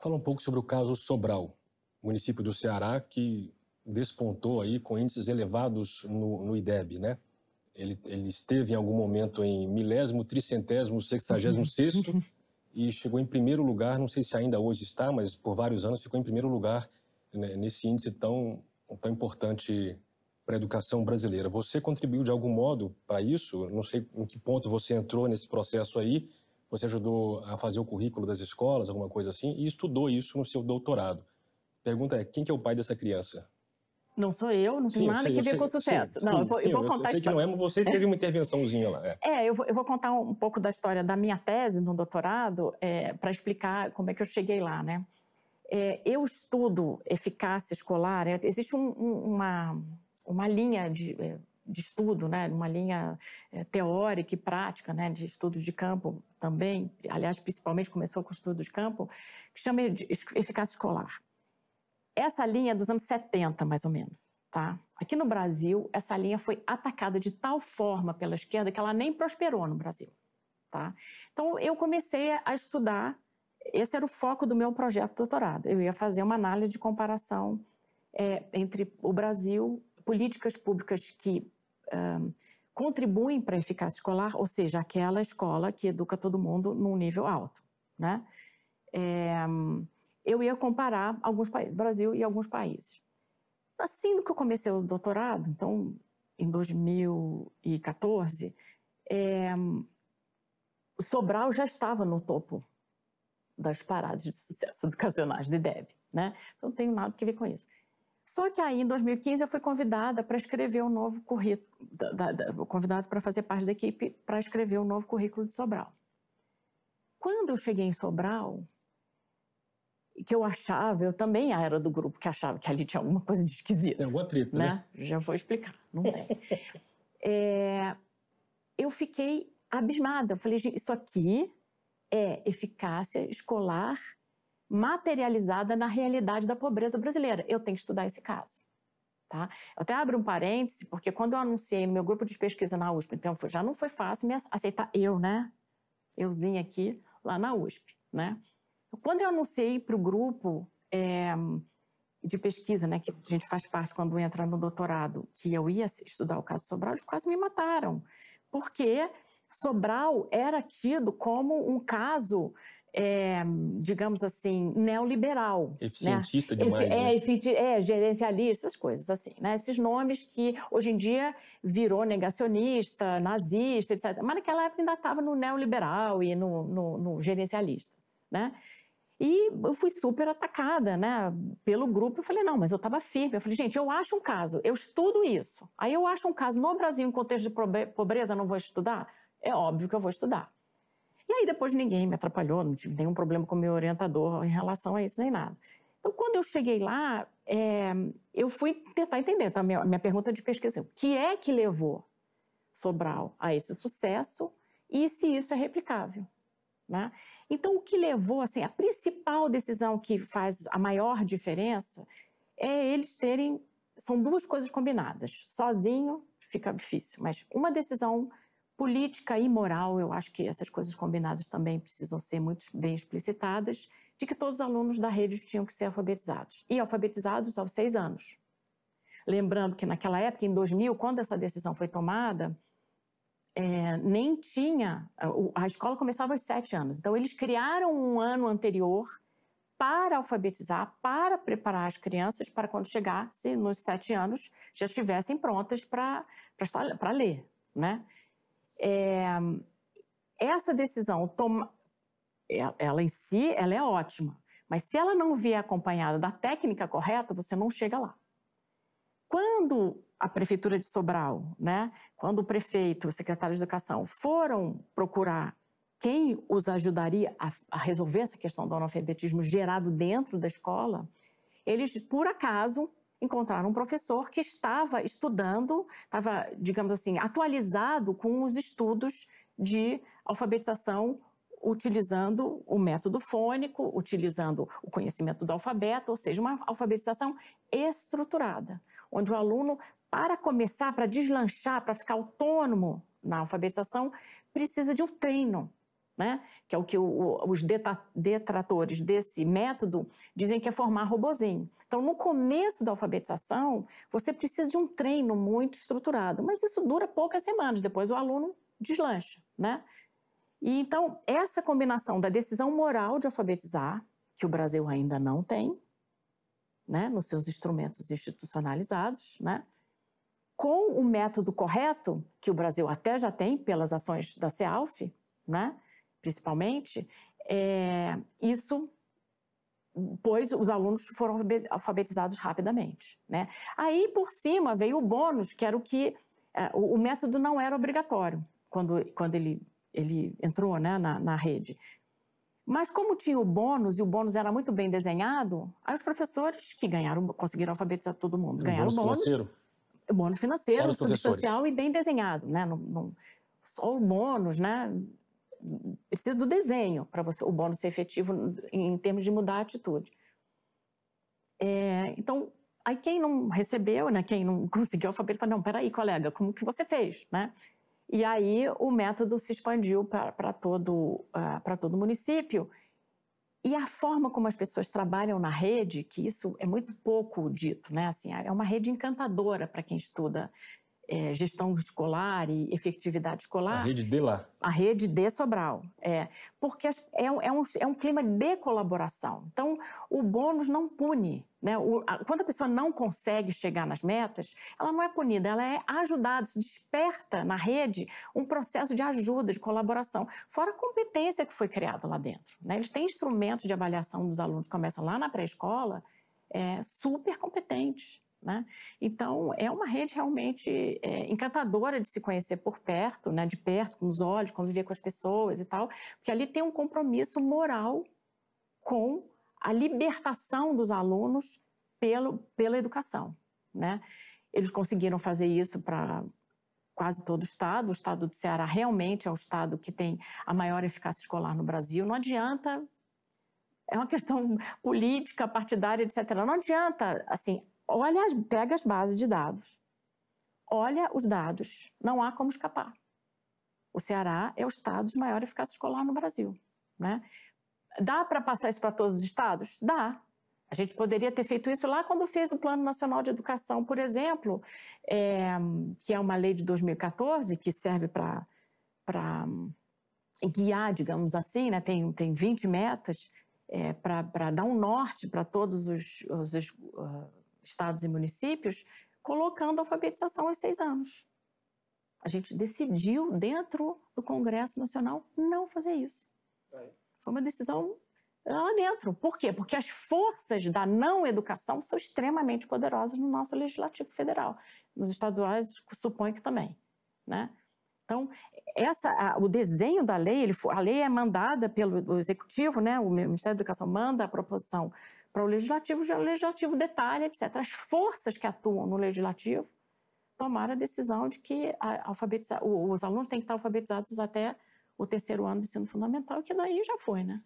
Fala um pouco sobre o caso Sobral, município do Ceará que despontou aí com índices elevados no, no IDEB, né? Ele, ele, esteve em algum momento em milésimo, tricentésimo, sexagésimo uhum. sexto e chegou em primeiro lugar, não sei se ainda hoje está, mas por vários anos ficou em primeiro lugar né, nesse índice tão, tão importante para a educação brasileira. Você contribuiu de algum modo para isso? Não sei em que ponto você entrou nesse processo aí, você ajudou a fazer o currículo das escolas, alguma coisa assim, e estudou isso no seu doutorado. Pergunta é, quem que é o pai dessa criança? Não sou eu, não tem nada a que ver com sucesso. Sim, não, sim, eu vou, sim, eu vou contar eu sei, que não é, você teve uma intervençãozinha lá. É, é eu, vou, eu, vou, contar um pouco da história da minha tese no doutorado é, para explicar como é que eu cheguei lá, né? É, eu estudo eficácia escolar, é, existe um, um, uma, uma linha de é, de estudo, né, uma linha eh, teórica e prática, né, de estudo de campo também, aliás, principalmente começou com estudo de campo, que chama de eficácia escolar. Essa linha é dos anos 70, mais ou menos, tá? Aqui no Brasil, essa linha foi atacada de tal forma pela esquerda que ela nem prosperou no Brasil, tá? Então, eu comecei a estudar, esse era o foco do meu projeto de doutorado. Eu ia fazer uma análise de comparação é, entre o Brasil políticas públicas que um, contribuem para a eficácia escolar, ou seja, aquela escola que educa todo mundo num nível alto. Né? É, eu ia comparar alguns países, Brasil e alguns países. Assim que eu comecei o doutorado, então em 2014, é, eh, Sobral já estava no topo das paradas de sucesso educacionais de DEB. Né? Então, não tem nada que ver com isso. Só que aí, em 2015, eu fui convidada para escrever o um novo currículo, convidada para fazer parte da equipe para escrever o um novo currículo de Sobral. Quando eu cheguei em Sobral, que eu achava, eu também era do grupo que achava que ali tinha alguma coisa de esquisita. É algum atrito, né? né? Já vou explicar, não tem. é, eu fiquei abismada. Eu falei, gente, isso aqui é eficácia escolar materializada na realidade da pobreza brasileira. Eu tenho que estudar esse caso. Tá? Eu até abro um parêntese, porque quando eu anunciei no meu grupo de pesquisa na USP, então foi, já não foi fácil me aceitar eu, né? Euzinho aqui, lá na USP, né? Então, quando eu anunciei para o grupo é, de pesquisa, né, que a gente faz parte quando entra no doutorado, que eu ia estudar o caso Sobral, eles quase me mataram, porque Sobral era tido como um caso é, digamos assim, neoliberal. Né? Eficientista é, né? demais. Efe, né? É, é, gerencialista, essas coisas assim. Né? Esses nomes que hoje em dia virou negacionista, nazista, etc. Mas naquela época ainda estava no neoliberal e no, no, no, gerencialista. Né? E eu fui super atacada né? pelo grupo. Eu falei, não, mas eu estava firme. Eu falei, gente, eu acho um caso, eu estudo isso. Aí eu acho um caso no Brasil, em contexto de pobreza, não vou estudar? É óbvio que eu vou estudar aí depois ninguém me atrapalhou, não tive nenhum problema com o meu orientador em relação a isso nem nada. Então, quando eu cheguei lá, é, eu fui tentar entender. Então, a minha, minha pergunta de pesquisa é o que é que levou Sobral a esse sucesso e se isso é replicável? Né? Então, o que levou, assim, a principal decisão que faz a maior diferença é eles terem. São duas coisas combinadas. Sozinho fica difícil, mas uma decisão política e moral, eu acho que essas coisas combinadas também precisam ser muito bem explicitadas, de que todos os alunos da rede tinham que ser alfabetizados. E alfabetizados aos seis anos. Lembrando que naquela época, em 2000, quando essa decisão foi tomada, é, nem tinha. A escola começava aos sete anos. Então, eles criaram um ano anterior para alfabetizar, para preparar as crianças para quando chegasse nos sete anos já estivessem prontas para ler, né? É, essa decisão, toma, é, ela em si, ela é ótima, mas se ela não vier acompanhada da técnica correta, você não chega lá. Quando a prefeitura de Sobral, né, quando o prefeito, o secretário de educação foram procurar quem os ajudaria a, a resolver essa questão do analfabetismo gerado dentro da escola, eles por acaso encontraram um professor que estava estudando, estava, digamos assim, atualizado com os estudos de alfabetização utilizando o método fônico, utilizando o conhecimento do alfabeto, ou seja, uma alfabetização estruturada, onde o aluno, para começar, para deslanchar, para ficar autônomo na alfabetização, precisa de um treino, né? que é o que o, os detratores desse método dizem que é formar robozinho. Então, no começo da alfabetização, você precisa de um treino muito estruturado, mas isso dura poucas semanas, depois o aluno deslancha. Né? E então, essa combinação da decisão moral de alfabetizar, que o Brasil ainda não tem, né, nos seus instrumentos institucionalizados, né, com o método correto, que o Brasil até já tem pelas ações da CEALF, né, principalmente, é, isso pois os alunos foram alfabetizados rapidamente. Né? Aí, por cima, veio o bônus, que era o que... É, o, o método não era obrigatório quando, quando ele, ele entrou né, na, na rede. Mas como tinha o bônus, e o bônus era muito bem desenhado, aí os professores que ganharam, conseguiram alfabetizar todo mundo, ganharam o bônus. Financeiro. Bônus financeiro, substancial e bem desenhado. Né? Não, não, só o bônus, né? precisa do desenho para o bônus ser efetivo em termos de mudar a atitude. É, então, aí quem não recebeu, né, quem não conseguiu o alfabeto, fala, não, peraí, colega, como que você fez, né? E aí o método se expandiu para todo, uh, todo o município. E a forma como as pessoas trabalham na rede, que isso é muito pouco dito, né? Assim, é uma rede encantadora para quem estuda é, gestão escolar e efetividade escolar. A rede de lá. A rede de Sobral, é. Porque é, é, um, é um clima de colaboração. Então, o bônus não pune. Né? O, a, quando a pessoa não consegue chegar nas metas, ela não é punida, ela é ajudada, se desperta na rede um processo de ajuda, de colaboração. Fora a competência que foi criada lá dentro. Né? Eles têm instrumentos de avaliação dos alunos, começam lá na pré-escola, é, super competentes. Né? Então, é uma rede realmente é, encantadora de se conhecer por perto, né? de perto, com os olhos, conviver com as pessoas e tal, porque ali tem um compromisso moral com a libertação dos alunos pelo, pela educação. Né? Eles conseguiram fazer isso para quase todo o estado. O estado do Ceará realmente é o estado que tem a maior eficácia escolar no Brasil. Não adianta é uma questão política, partidária, etc. Não adianta, assim, pega as bases de dados, olha os dados, não há como escapar. O Ceará é o estado de maior eficácia escolar no Brasil. Né? Dá para passar isso para todos os estados? Dá. A gente poderia ter feito isso lá quando fez o Plano Nacional de Educação, por exemplo, é, que é uma lei de 2014 que serve para guiar, digamos assim, né? tem, tem 20 metas é, para dar um norte para todos os, os, estados e municípios, colocando a alfabetização aos seis anos. A gente decidiu, dentro do Congresso Nacional, não fazer isso. Foi uma decisão lá dentro. Por quê? Porque as forças da não educação são extremamente poderosas no nosso legislativo federal. Nos estaduais, suponho que também, né? Então, essa, a, o desenho da lei, ele, a lei é mandada pelo executivo, né? O Ministério da Educação manda a proposição para o legislativo, o legislativo detalha, etc. As forças que atuam no legislativo tomaram a decisão de que a os alunos têm que estar alfabetizados até o terceiro ano do ensino fundamental, que daí já foi, né?